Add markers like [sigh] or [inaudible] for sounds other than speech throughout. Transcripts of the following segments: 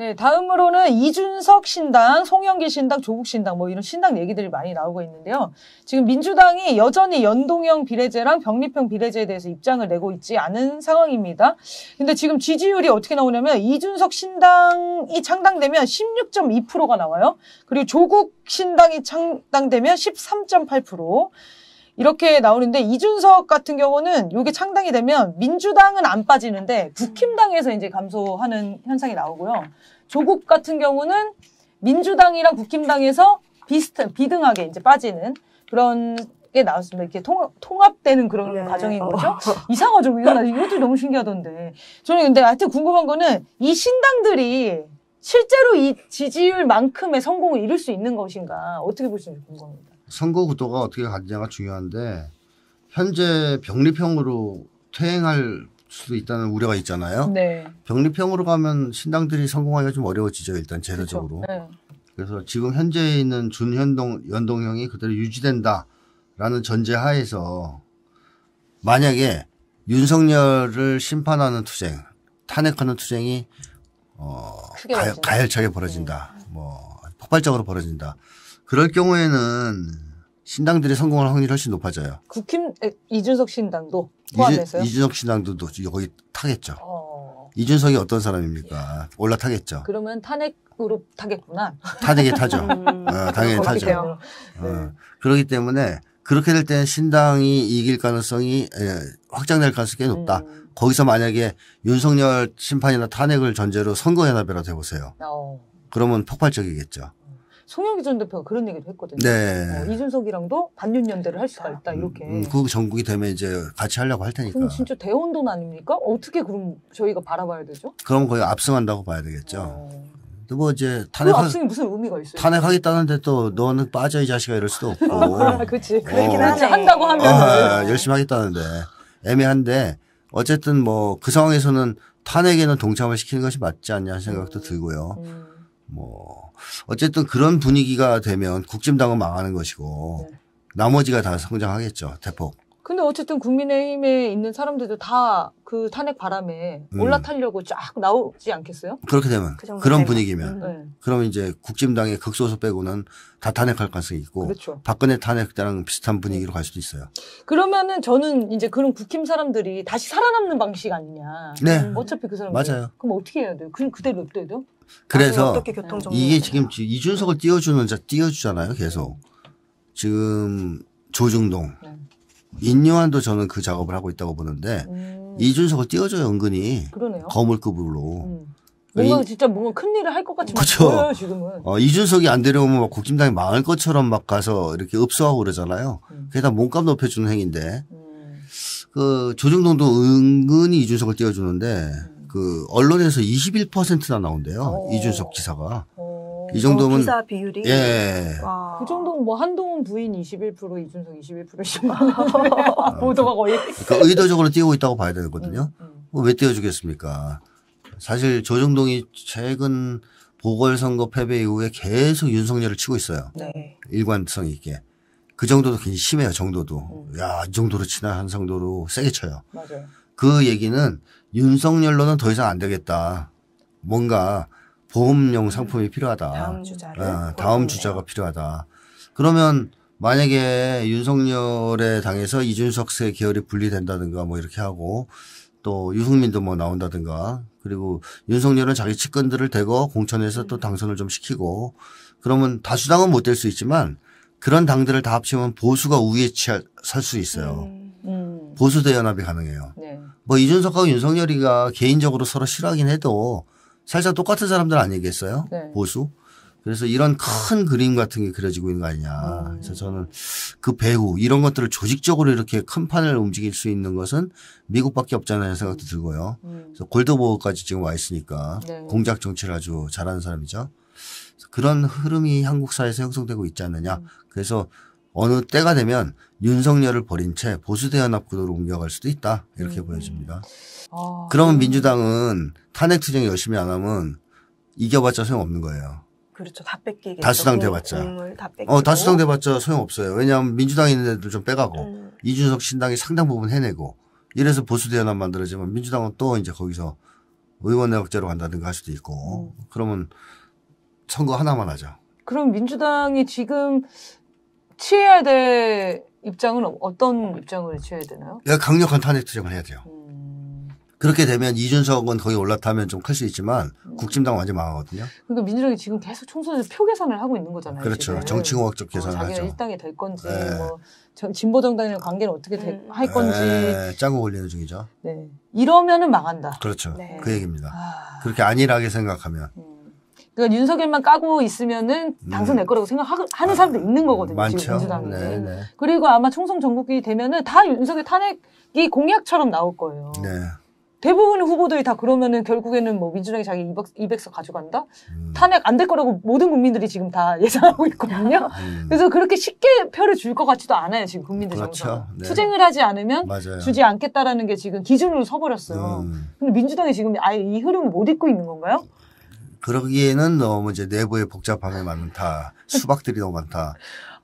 네, 다음으로는 이준석 신당, 송영길 신당, 조국 신당 뭐 이런 신당 얘기들이 많이 나오고 있는데요. 지금 민주당이 여전히 연동형 비례제랑 병립형 비례제에 대해서 입장을 내고 있지 않은 상황입니다. 근데 지금 지지율이 어떻게 나오냐면 이준석 신당이 창당되면 16.2%가 나와요. 그리고 조국 신당이 창당되면 13.8%. 이렇게 나오는데 이준석 같은 경우는 이게 창당이 되면 민주당은 안 빠지는데 국힘당에서 이제 감소하는 현상이 나오고요. 조국 같은 경우는 민주당이랑 국힘당에서 비슷 비등하게 이제 빠지는 그런 게 나왔습니다. 이렇게 통, 통합되는 그런 네. 과정인 어. 거죠. [laughs] 이상하죠. 이거 이것도 너무 신기하던데. 저는 근데 하여튼 궁금한 거는 이 신당들이 실제로 이 지지율만큼의 성공을 이룰 수 있는 것인가 어떻게 보시는지 궁금합니다. 선거 구도가 어떻게 가느냐가 중요한데 현재 병립형으로 퇴행할 수도 있다는 우려가 있잖아요. 네. 병립형으로 가면 신당들이 성공하기가 좀 어려워지죠. 일단 제도적으로. 그 네. 그래서 지금 현재 있는 준현동 연동형이 그대로 유지된다라는 전제 하에서 만약에 윤석열을 심판하는 투쟁, 탄핵하는 투쟁이 어 가열, 가열차게 벌어진다. 네. 뭐 폭발적으로 벌어진다. 그럴 경우에는 신당들이 성공할 확률이 훨씬 높아져요. 국힘 이준석 신당도 포함해서요? 이준, 석 신당도 거기 타겠죠. 어. 이준석이 어떤 사람입니까? 예. 올라타겠죠. 그러면 탄핵으로 타겠구나. 탄핵에 타죠. [laughs] 음. 어, 당연히 타죠. 어. 네. 그렇기 때문에 그렇게 될 때는 신당이 이길 가능성이 예, 확장될 가능성이 꽤 높다. 음. 거기서 만약에 윤석열 심판이나 탄핵을 전제로 선거연합이라도 해보세요. 어. 그러면 폭발적이겠죠. 송영기 전 대표가 그런 얘기도 했거든요. 네. 어, 이준석이랑도 반윤연대를 할 수가 음, 있다 이렇게. 음, 그 전국이 되면 이제 같이 하려고 할 테니까. 그럼 진짜 대혼돈 아닙니까? 어떻게 그럼 저희가 바라봐야 되죠? 그럼 거의 압승한다고 봐야 되겠죠. 어. 뭐 이제 탄핵 그 압승이 무슨 의미가 있어요? 탄핵하겠다는데 또 너는 빠져 이 자식아 이럴 수도 없고. [laughs] 아, 그렇지. 어. 그렇긴 어. 한다고 하면 아, 네. 열심히 하겠다는데 애매한데 어쨌든 뭐 그 상황에서는 탄핵에는 동참을 시키는 것이 맞지 않냐 생각도 들고요. 음. 뭐 어쨌든 그런 분위기가 되면 국진당은 망하는 것이고 네. 나머지가 다 성장하겠죠 대폭. 근데 어쨌든 국민의힘에 있는 사람들도 다 그 탄핵 바람에 음. 올라타려고 쫙 나오지 않겠어요? 그렇게 되면 그 그런 분위기면 음. 네. 그러면 이제 국진당의 극소수 빼고는 다 탄핵할 가능성이 있고 그렇죠. 박근혜 탄핵 때랑 비슷한 분위기로 갈 수도 있어요. 그러면은 저는 이제 그런 국힘 사람들이 다시 살아남는 방식 아니냐. 네. 음. 어차피 그 사람 들 맞아요. 그럼 어떻게 해야 돼요? 그냥 그대로 냅둬야 돼요? 그래서 이게 지금 이준석을 띄워주는 자 띄워주잖아요. 계속 지금 조중동. 네. 인요한도 저는 그 작업을 하고 있다고 보는데 음. 이준석을 띄워줘요 은근히 그러네요. 거물급으로. 음. 뭔가 이, 진짜 뭔가 큰 일을 할 것 같이 보여요 지금은. 어, 이준석이 안 데려오면 막 국힘당이 망할 것처럼 막 가서 이렇게 읍소하고 그러잖아요. 음. 게다 몸값 높여주는 행인데 위 음. 그 조정동도 은근히 이준석을 띄워주는데 음. 그 언론에서 21%나 나온대요 오. 어. 이준석 기사가. 이 정도면 기사 비율이 예. 와. 그 정도면 뭐 한동훈 부인 21% 이준석 21% 이정도 [laughs] 아, 보도가 거의 그러니까 의도적으로 띄우고 있다고 봐야 되거든요. 음, 음. 뭐왜 띄워주겠습니까? 사실 조정동이 최근 보궐선거 패배 이후에 계속 윤석열을 치고 있어요. 네. 일관성 있게. 그 정도도 굉장히 심해요. 정도도. 음. 야, 이 정도로 치나 한 정도로 세게 쳐요. 맞아요. 그 얘기는 윤석열로는 더 이상 안 되겠다. 뭔가 보험용 상품이 필요하다. 다음 주자를 아, 다음 주자가 필요하다. 그러면 만약에 윤석열의 당에서 이준석 세 계열이 분리된다든가 뭐 이렇게 하고 또 유승민도 뭐 나온다든가 그리고 윤석열은 자기 측근들을 대거 공천해서 또 음. 당선을 좀 시키고 그러면 다수당은 못 될 수 있지만 그런 당들을 다 합치면 보수가 우위에 설 수 있어요. 음, 음. 보수 대연합이 가능해요. 네. 뭐 이준석하고 윤석열이가 개인적으로 서로 싫어하긴 해도 사실상 똑같은 사람들 아니겠어요? 네. 보수. 그래서 이런 큰 그림 같은 게 그려지고 있는 거 아니냐. 음. 그래서 저는 그 배후 이런 것들을 조직적으로 이렇게 큰 판을 움직일 수 있는 것은 미국밖에 없잖아요 생각도 들고요. 음. 그래서 골드버그까지 지금 와 있으니까 네. 공작 정치를 아주 잘하는 사람이죠. 그런 흐름이 한국 사회에서 형성되고 있지 않느냐. 음. 그래서 어느 때가 되면 윤석열을 버린 채 보수대연합 구도로 옮겨갈 수도 있다 이렇게 음. 보여집니다. 아. 그러면 음. 민주당은 탄핵 투쟁 열심히 안 하면 이겨봤자 소용없는 거예요. 그렇죠. 다 뺏기겠죠. 다수당 돼봤자. 어, 다수당 돼봤자 소용없어요. 왜냐하면 민주당 있는 애들 좀 빼가고 음. 이준석 신당이 상당 부분 해내고 이래서 보수대연합 만들어지면 민주당은 또 이제 거기서 의원내각제로 간다든가 할 수도 있고 음. 그러면 선거 하나만 하죠. 그럼 민주당이 지금 취해야 될 입장은 어떤 입장을 취해야 되나요? 내가 강력한 탄핵 투쟁을 해야 돼요. 음. 그렇게 되면 이준석은 거의 올라타면 좀 클 수 있지만 음. 국진당 완전 망하거든요. 그러니까 민주당이 지금 계속 총선에서 표 계산을 하고 있는 거잖아요. 그렇죠. 정치공학적 어, 계산을 어, 자기가 일당이 될 건지 네. 뭐 진보 정당이 관계는 어떻게 음. 할 건지 네. 짜고 올리는 중이죠. 네. 이러면은 망한다. 그렇죠. 네. 그 얘기입니다. 아. 그렇게 안일하게 생각하면. 음. 그러니까 윤석열만 까고 있으면은 당선 될 음. 거라고 생각하는 사람도 있는 거거든요. 많죠. 지금 민주당은. 네네. 그리고 아마 총선 전국이 되면은 다 윤석열 탄핵이 공약처럼 나올 거예요. 네. 대부분의 후보들이 다 그러면은 결국에는 뭐 민주당이 자기 200, 석 가져간다? 음. 탄핵 안 될 거라고 모든 국민들이 지금 다 [laughs] 예상하고 있거든요. 음. 그래서 그렇게 쉽게 표를 줄 것 같지도 않아요, 지금 국민들 정서. 그렇죠. 네. 투쟁을 하지 않으면 맞아요. 주지 않겠다라는 게 지금 기준으로 서버렸어요. 음. 근데 민주당이 지금 아예 이 흐름을 못잊고 있는 건가요? 그러기에는 너무 이제 내부의 복잡함이 많다. 수박들이 너무 많다.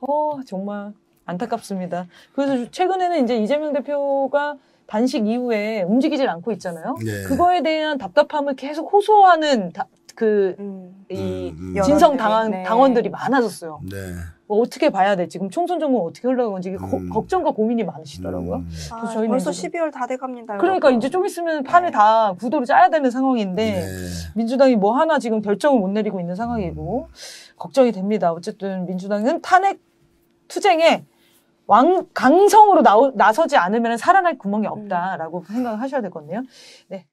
어, 정말 안타깝습니다. 그래서 최근에는 이제 이재명 대표가 단식 이후에 움직이질 않고 있잖아요. 네. 그거에 대한 답답함을 계속 호소하는 다, 그, 음. 이, 음, 음. 진성 당원, 네. 당원들이 많아졌어요. 네. 뭐 어떻게 봐야 될지, 그럼 총선 정권 어떻게 흘러가는지 고, 음. 걱정과 고민이 많으시더라고요. 아, 저희 벌써 12월 다 돼갑니다. 그러니까 이제 좀 있으면 판을 다 구도를 짜야 되는 상황인데 네. 민주당이 뭐 하나 지금 결정을 못 내리고 있는 상황이고 걱정이 됩니다. 어쨌든 민주당은 탄핵 투쟁에 왕, 강성으로 나오, 나서지 않으면 살아날 구멍이 없다라고 생각하셔야 될 것 같네요. 네.